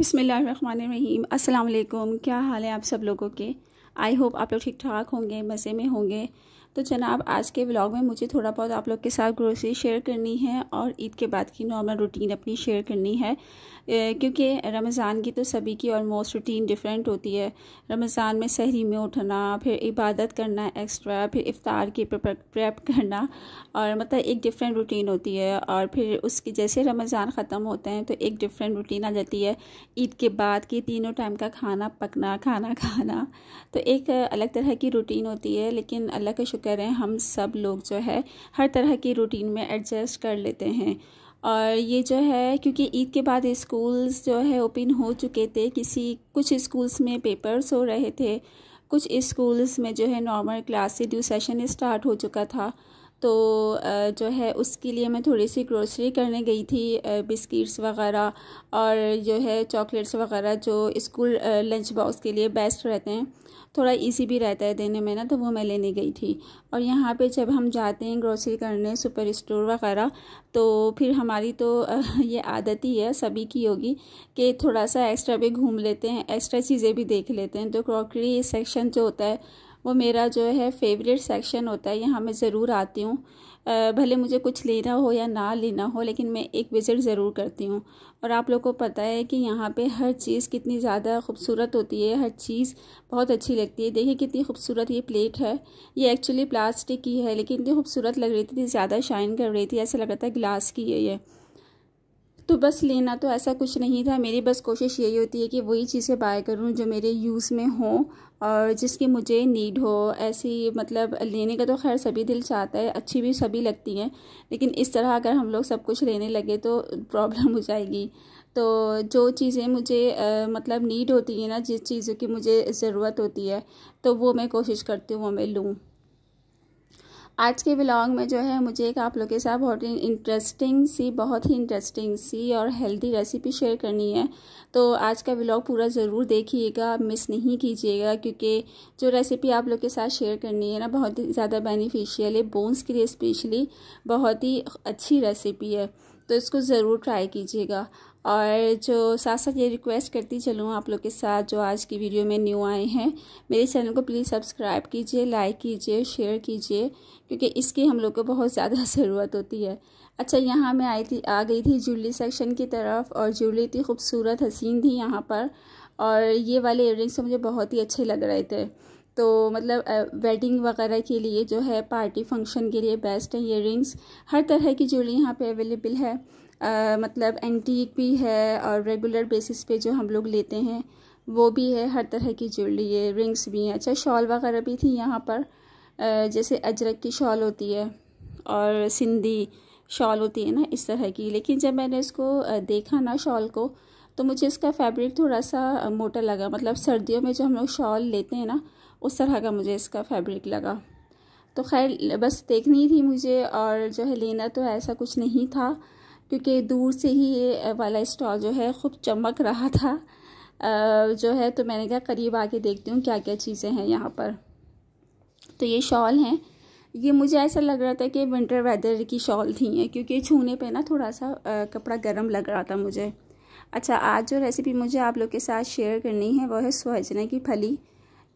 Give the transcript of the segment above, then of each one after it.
बिसमीम अल्लाम क्या हाल है आप सब लोगों के आई होप आप लोग ठीक ठाक होंगे मज़े में होंगे तो जनाब आज के व्लॉग में मुझे थोड़ा बहुत आप लोग के साथ ग्रोसरी शेयर करनी है और ईद के बाद की नॉर्मल रूटीन अपनी शेयर करनी है क्योंकि रमज़ान की तो सभी की ऑलमोस्ट रूटीन डिफरेंट होती है रमज़ान में सहरी में उठना फिर इबादत करना एक्स्ट्रा फिर इफ़ार की प्रेप करना और मतलब एक डिफरेंट रूटीन होती है और फिर उसके जैसे रमज़ान ख़त्म होते हैं तो एक डिफरेंट रूटीन आ जाती है ईद के बाद की तीनों टाइम का खाना पकना खाना खाना तो एक अलग तरह की रूटीन होती है लेकिन अल्लाह का शुक्र करें हम सब लोग जो है हर तरह की रूटीन में एडजस्ट कर लेते हैं और ये जो है क्योंकि ईद के बाद स्कूल्स जो है ओपन हो चुके थे किसी कुछ स्कूल्स में पेपर्स हो रहे थे कुछ स्कूल्स में जो है नॉर्मल क्लास से ड्यू सेशन स्टार्ट हो चुका था तो जो है उसके लिए मैं थोड़ी सी ग्रोसरी करने गई थी बिस्किट्स वगैरह और जो है चॉकलेट्स वगैरह जो स्कूल लंच बॉक्स के लिए बेस्ट रहते हैं थोड़ा इजी भी रहता है देने में ना तो वो मैं लेने गई थी और यहाँ पे जब हम जाते हैं ग्रोसरी करने सुपर स्टोर वगैरह तो फिर हमारी तो ये आदत ही है सभी की होगी कि थोड़ा सा एक्स्ट्रा भी घूम लेते हैं एक्स्ट्रा चीज़ें भी देख लेते हैं तो क्रॉकरी सेक्शन जो होता है वो मेरा जो है फेवरेट सेक्शन होता है यहाँ मैं ज़रूर आती हूँ भले मुझे कुछ लेना हो या ना लेना हो लेकिन मैं एक विज़िट ज़रूर करती हूँ और आप लोग को पता है कि यहाँ पे हर चीज़ कितनी ज़्यादा खूबसूरत होती है हर चीज़ बहुत अच्छी लगती है देखिए कितनी खूबसूरत ये प्लेट है ये एक्चुअली प्लास्टिक की है लेकिन इतनी खूबसूरत लग रही थी ज़्यादा शाइन कर रही थी ऐसा लग रहा था ग्लास की है ये तो बस लेना तो ऐसा कुछ नहीं था मेरी बस कोशिश यही होती है कि वही चीज़ें बाय करूँ जो मेरे यूज़ में हों और जिसकी मुझे नीड हो ऐसी मतलब लेने का तो खैर सभी दिल चाहता है अच्छी भी सभी लगती हैं लेकिन इस तरह अगर हम लोग सब कुछ लेने लगे तो प्रॉब्लम हो जाएगी तो जो चीज़ें मुझे आ, मतलब नीड होती है ना जिस चीज़ों की मुझे ज़रूरत होती है तो वो मैं कोशिश करती हूँ वो मैं लूँ आज के ब्लॉग में जो है मुझे एक आप लोग के साथ बहुत ही इंटरेस्टिंग सी बहुत ही इंटरेस्टिंग सी और हेल्दी रेसिपी शेयर करनी है तो आज का ब्लॉग पूरा ज़रूर देखिएगा मिस नहीं कीजिएगा क्योंकि जो रेसिपी आप लोग के साथ शेयर करनी है ना बहुत ही ज़्यादा बेनिफिशियल है बोन्स के लिए स्पेशली बहुत ही अच्छी रेसिपी है तो इसको ज़रूर ट्राई कीजिएगा और जो साथ साथ ये रिक्वेस्ट करती चलूँ आप लोग के साथ जो आज की वीडियो में न्यू आए हैं मेरे चैनल को प्लीज़ सब्सक्राइब कीजिए लाइक कीजिए शेयर कीजिए क्योंकि इसकी हम लोग को बहुत ज़्यादा ज़रूरत होती है अच्छा यहाँ मैं आई थी आ गई थी ज्वेलरी सेक्शन की तरफ और ज्वेलरी इतनी खूबसूरत हसीन थी यहाँ पर और ये वाले एयरिंग्स तो मुझे बहुत ही अच्छे लग रहे थे तो मतलब वेडिंग वगैरह के लिए जो है पार्टी फंक्शन के लिए बेस्ट है ये रिंग्स हर तरह की ज्वेलरी यहाँ पर अवेलेबल है आ, मतलब एंटीक भी है और रेगुलर बेसिस पे जो हम लोग लेते हैं वो भी है हर तरह की ज्वेलरी है रिंग्स भी हैं अच्छा शॉल वगैरह भी थी यहाँ पर आ, जैसे अजरक की शॉल होती है और सिंधी शॉल होती है ना इस तरह की लेकिन जब मैंने इसको देखा ना शॉल को तो मुझे इसका फैब्रिक थोड़ा सा मोटा लगा मतलब सर्दियों में जो हम लोग शॉल लेते हैं ना उस तरह का मुझे इसका फैब्रिक लगा तो खैर बस देखनी थी मुझे और जो है लेना तो ऐसा कुछ नहीं था क्योंकि दूर से ही ये वाला स्टॉल जो है खूब चमक रहा था जो है तो मैंने कहा करीब आके देखती हूँ क्या क्या चीज़ें हैं यहाँ पर तो ये शॉल हैं ये मुझे ऐसा लग रहा था कि विंटर वेदर की शॉल थी क्योंकि छूने पे ना थोड़ा सा कपड़ा गर्म लग रहा था मुझे अच्छा आज जो रेसिपी मुझे आप लोग के साथ शेयर करनी है वो है सोहजने की फली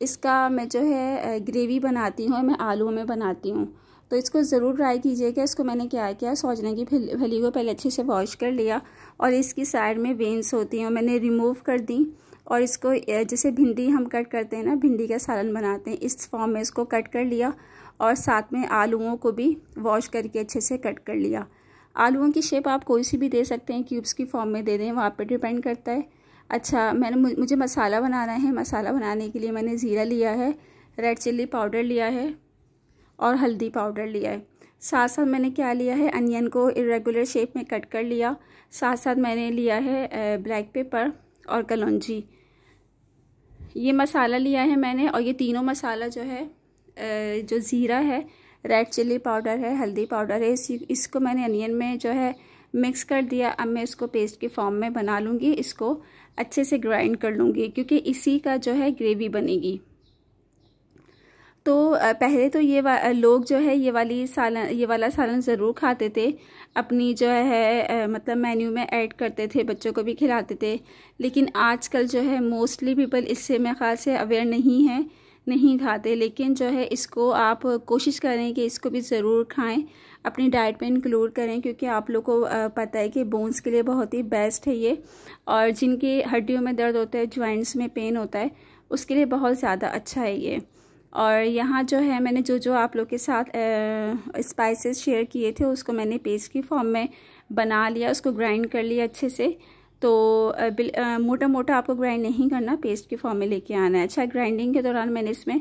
इसका मैं जो है ग्रेवी बनाती हूँ मैं आलू में बनाती हूँ तो इसको ज़रूर ट्राई कीजिएगा इसको मैंने क्या किया सोचने की भली को पहले अच्छे से वॉश कर लिया और इसकी साइड में वेंस होती हैं मैंने रिमूव कर दी और इसको जैसे भिंडी हम कट करते हैं ना भिंडी का सालन बनाते हैं इस फॉर्म में इसको कट कर लिया और साथ में आलूओं को भी वॉश करके अच्छे से कट कर लिया आलूओं की शेप आप कोई सी भी दे सकते हैं क्यूब्स की फॉर्म में दे दें वहाँ पर डिपेंड करता है अच्छा मैंने मुझे मसाला बनाना है मसाला बनाने के लिए मैंने ज़ीरा लिया है रेड चिल्ली पाउडर लिया है और हल्दी पाउडर लिया है साथ साथ मैंने क्या लिया है अनियन को इरेगुलर शेप में कट कर लिया साथ साथ मैंने लिया है ब्लैक पेपर और कलौजी ये मसाला लिया है मैंने और ये तीनों मसाला जो है जो ज़ीरा है रेड चिली पाउडर है हल्दी पाउडर है इसी इसको मैंने अनियन में जो है मिक्स कर दिया अब मैं इसको पेस्ट के फॉर्म में बना लूँगी इसको अच्छे से ग्राइंड कर लूँगी क्योंकि इसी का जो है ग्रेवी बनेगी तो पहले तो ये लोग जो है ये वाली सालन ये वाला सालन ज़रूर खाते थे अपनी जो है मतलब मेन्यू में ऐड करते थे बच्चों को भी खिलाते थे लेकिन आजकल जो है मोस्टली पीपल इससे मैं ख़ास अवेयर नहीं है नहीं खाते लेकिन जो है इसको आप कोशिश करें कि इसको भी ज़रूर खाएं अपनी डाइट में इंक्लूड करें क्योंकि आप लोग को पता है कि बोन्स के लिए बहुत ही बेस्ट है ये और जिनके हड्डियों में दर्द होता है ज्वाइंट्स में पेन होता है उसके लिए बहुत ज़्यादा अच्छा है ये और यहाँ जो है मैंने जो जो आप लोग के साथ स्पाइसेस शेयर किए थे उसको मैंने पेस्ट की फॉर्म में बना लिया उसको ग्राइंड कर लिया अच्छे से तो आ, आ, मोटा मोटा आपको ग्राइंड नहीं करना पेस्ट के फॉर्म में लेके आना है अच्छा ग्राइंडिंग के दौरान मैंने इसमें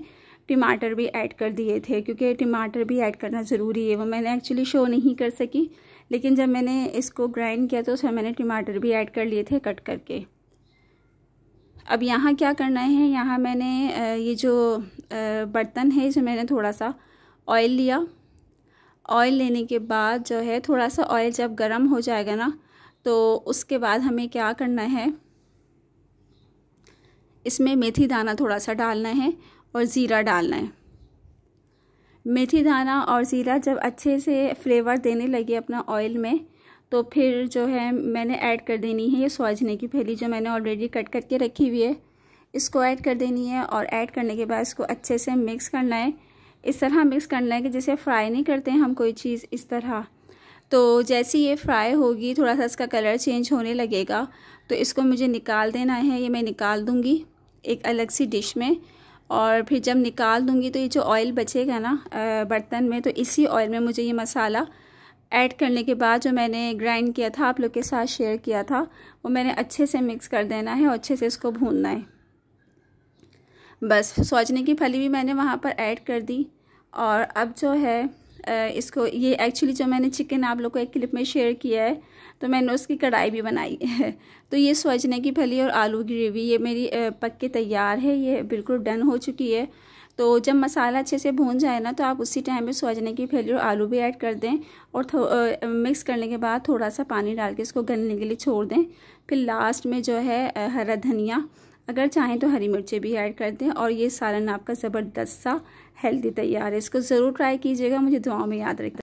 टमाटर भी ऐड कर दिए थे क्योंकि टमाटर भी ऐड करना ज़रूरी है वो मैंने एक्चुअली शो नहीं कर सकी लेकिन जब मैंने इसको ग्राइंड किया तो उसमें मैंने टमाटर भी ऐड कर लिए थे कट करके अब यहाँ क्या करना है यहाँ मैंने ये जो बर्तन है इसमें मैंने थोड़ा सा ऑयल लिया ऑयल लेने के बाद जो है थोड़ा सा ऑयल जब गर्म हो जाएगा ना तो उसके बाद हमें क्या करना है इसमें मेथी दाना थोड़ा सा डालना है और ज़ीरा डालना है मेथी दाना और ज़ीरा जब अच्छे से फ्लेवर देने लगे अपना ऑयल में तो फिर जो है मैंने ऐड कर देनी है ये सोजने की फैली जो मैंने ऑलरेडी कट करके रखी हुई है इसको ऐड कर देनी है और ऐड करने के बाद इसको अच्छे से मिक्स करना है इस तरह मिक्स करना है कि जैसे फ्राई नहीं करते हैं हम कोई चीज़ इस तरह तो जैसे ये फ्राई होगी थोड़ा सा इसका कलर चेंज होने लगेगा तो इसको मुझे निकाल देना है ये मैं निकाल दूँगी एक अलग सी डिश में और फिर जब निकाल दूँगी तो ये जो ऑयल बचेगा ना बर्तन में तो इसी ऑयल में मुझे ये मसाला ऐड करने के बाद जो मैंने ग्राइंड किया था आप लोग के साथ शेयर किया था वो मैंने अच्छे से मिक्स कर देना है और अच्छे से इसको भूनना है बस सोचने की फली भी मैंने वहाँ पर ऐड कर दी और अब जो है इसको ये एक्चुअली जो मैंने चिकन आप लोग को एक क्लिप में शेयर किया है तो मैंने उसकी कढ़ाई भी बनाई है तो ये सोचने की फली और आलू की ग्रेवी ये मेरी पक के तैयार है ये बिल्कुल डन हो चुकी है तो जब मसाला अच्छे से भून जाए ना तो आप उसी टाइम में सोजने की फैली और आलू भी ऐड कर दें और आ, मिक्स करने के बाद थोड़ा सा पानी डाल के इसको गलने के लिए छोड़ दें फिर लास्ट में जो है हरा धनिया अगर चाहें तो हरी मिर्चें भी ऐड कर दें और ये सालन आपका ज़बरदस्त सा हेल्दी तैयार है इसको ज़रूर ट्राई कीजिएगा मुझे दुआओं में याद रखें